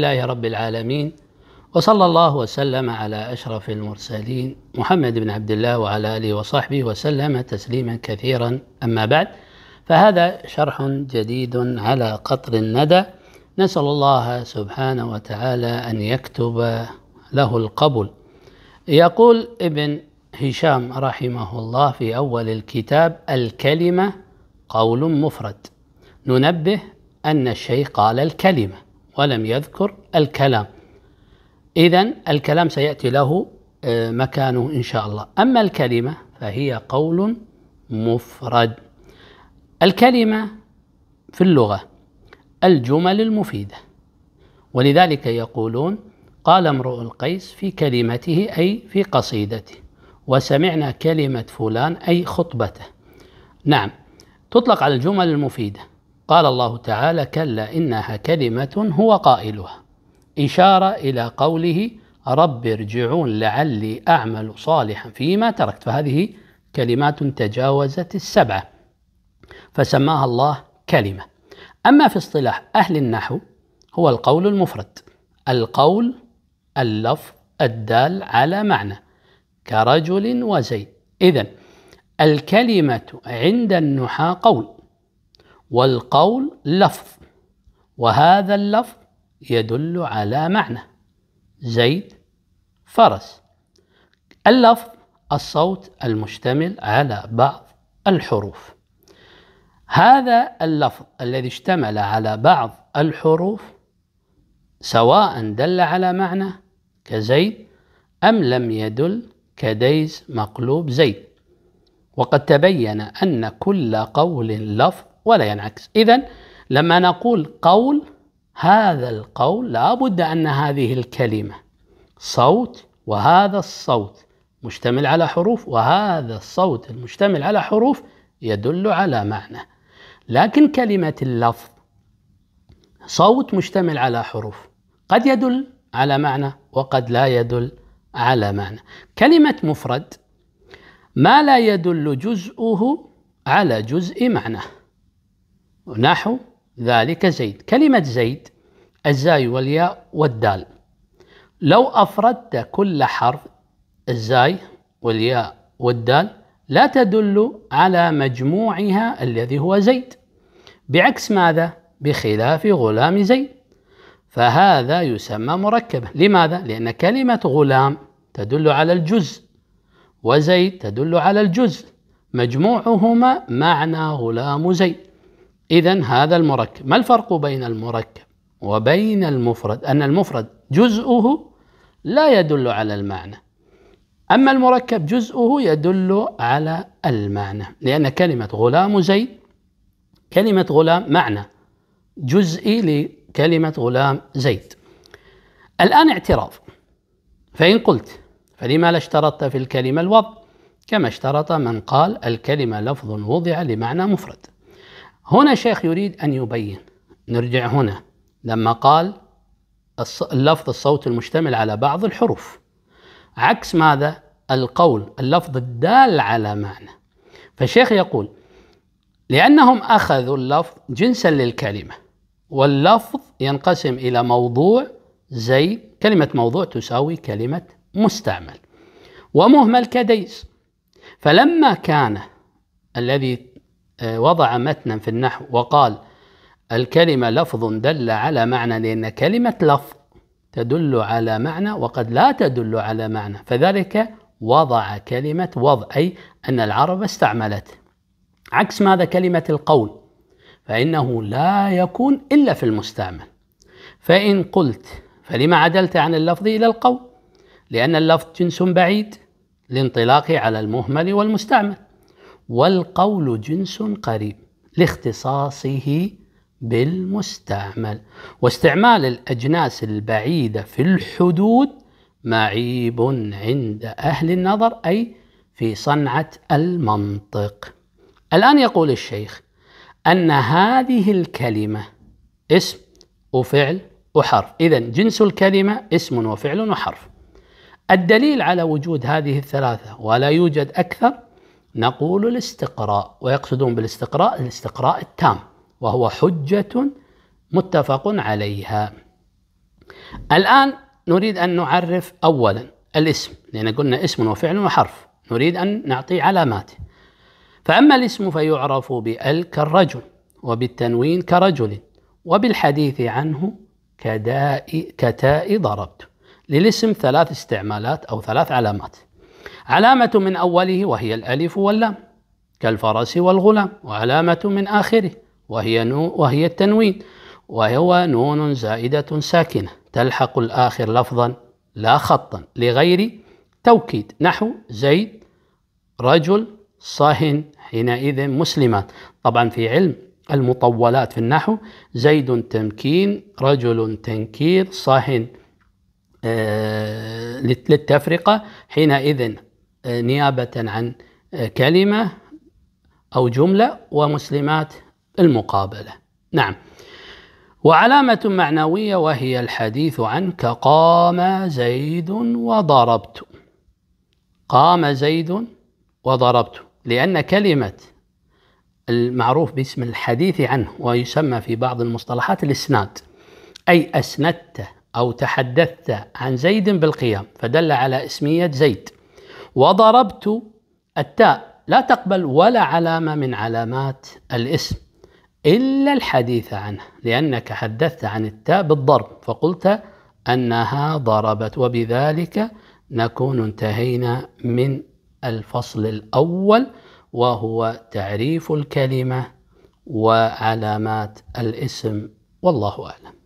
لله رب العالمين وصلى الله وسلم على أشرف المرسلين محمد بن عبد الله وعلى آله وصحبه وسلم تسليما كثيرا أما بعد فهذا شرح جديد على قطر الندى نسأل الله سبحانه وتعالى أن يكتب له القبول يقول ابن هشام رحمه الله في أول الكتاب الكلمة قول مفرد ننبه أن الشيء قال الكلمة ولم يذكر الكلام إذا الكلام سيأتي له آه، مكانه إن شاء الله أما الكلمة فهي قول مفرد الكلمة في اللغة الجمل المفيدة ولذلك يقولون قال امرؤ القيس في كلمته أي في قصيدته وسمعنا كلمة فلان أي خطبته نعم تطلق على الجمل المفيده قال الله تعالى كلا إنها كلمة هو قائلها إشارة إلى قوله رب ارجعون لعلي أعمل صالحا فيما تركت فهذه كلمات تجاوزت السبعة فسماها الله كلمة أما في اصطلاح أهل النحو هو القول المفرد القول اللفظ الدال على معنى كرجل وزيد إذا الكلمة عند النحاة قول والقول لفظ وهذا اللفظ يدل على معنى زيد فرس اللفظ الصوت المشتمل على بعض الحروف هذا اللفظ الذي اشتمل على بعض الحروف سواء دل على معنى كزيد أم لم يدل كديز مقلوب زيد وقد تبين أن كل قول لفظ ولا ينعكس إذا لما نقول قول هذا القول لابد أن هذه الكلمة صوت وهذا الصوت مشتمل على حروف وهذا الصوت المشتمل على حروف يدل على معنى لكن كلمة اللفظ صوت مشتمل على حروف قد يدل على معنى وقد لا يدل على معنى كلمة مفرد ما لا يدل جزءه على جزء معناه نحو ذلك زيد كلمة زيد الزاي والياء والدال لو أفردت كل حرف الزاي والياء والدال لا تدل على مجموعها الذي هو زيد بعكس ماذا؟ بخلاف غلام زيد فهذا يسمى مركبا لماذا؟ لأن كلمة غلام تدل على الجزء وزيد تدل على الجزء مجموعهما معنى غلام زيد إذا هذا المركب ما الفرق بين المركب وبين المفرد أن المفرد جزءه لا يدل على المعنى أما المركب جزءه يدل على المعنى لأن كلمة غلام زيد كلمة غلام معنى جزئي لكلمة غلام زيد الآن اعتراض فإن قلت فلما لا اشترطت في الكلمة الوضع كما اشترط من قال الكلمة لفظ وضع لمعنى مفرد هنا الشيخ يريد أن يبين نرجع هنا لما قال اللفظ الصوت المشتمل على بعض الحروف عكس ماذا القول اللفظ الدال على معنى فالشيخ يقول لأنهم أخذوا اللفظ جنسا للكلمة واللفظ ينقسم إلى موضوع زي كلمة موضوع تساوي كلمة مستعمل ومهمل كديس فلما كان الذي وضع متنا في النحو وقال الكلمة لفظ دل على معنى لأن كلمة لفظ تدل على معنى وقد لا تدل على معنى فذلك وضع كلمة وضع أي أن العرب استعملت عكس ماذا كلمة القول فإنه لا يكون إلا في المستعمل فإن قلت فلما عدلت عن اللفظ إلى القول لأن اللفظ جنس بعيد لانطلاقه على المهمل والمستعمل والقول جنس قريب لاختصاصه بالمستعمل واستعمال الأجناس البعيدة في الحدود معيب عند أهل النظر أي في صنعة المنطق الآن يقول الشيخ أن هذه الكلمة اسم وفعل وحرف إذا جنس الكلمة اسم وفعل وحرف الدليل على وجود هذه الثلاثة ولا يوجد أكثر نقول الاستقراء ويقصدون بالاستقراء الاستقراء التام وهو حجة متفق عليها الآن نريد أن نعرف أولا الاسم لأن قلنا اسم وفعل وحرف نريد أن نعطي علامات فأما الاسم فيعرف بأل كالرجل وبالتنوين كرجل وبالحديث عنه كداء كتاء ضربت للاسم ثلاث استعمالات أو ثلاث علامات علامة من أوله وهي الألف واللام كالفرس والغلام وعلامة من آخره وهي نو وهي التنوين وهو نون زائدة ساكنة تلحق الآخر لفظا لا خطا لغير توكيد نحو زيد رجل صهن حينئذ مسلمات طبعا في علم المطولات في النحو زيد تمكين رجل تنكير صهن آه، للتفرقة حينئذ آه، نيابة عن آه، كلمة أو جملة ومسلمات المقابلة نعم وعلامة معنوية وهي الحديث عن قام زيد وضربت قام زيد وضربت لأن كلمة المعروف باسم الحديث عنه ويسمى في بعض المصطلحات الإسناد أي أسندت أو تحدثت عن زيد بالقيام فدل على اسمية زيد وضربت التاء لا تقبل ولا علامة من علامات الاسم إلا الحديث عنه لأنك حدثت عن التاء بالضرب فقلت أنها ضربت وبذلك نكون انتهينا من الفصل الأول وهو تعريف الكلمة وعلامات الاسم والله أعلم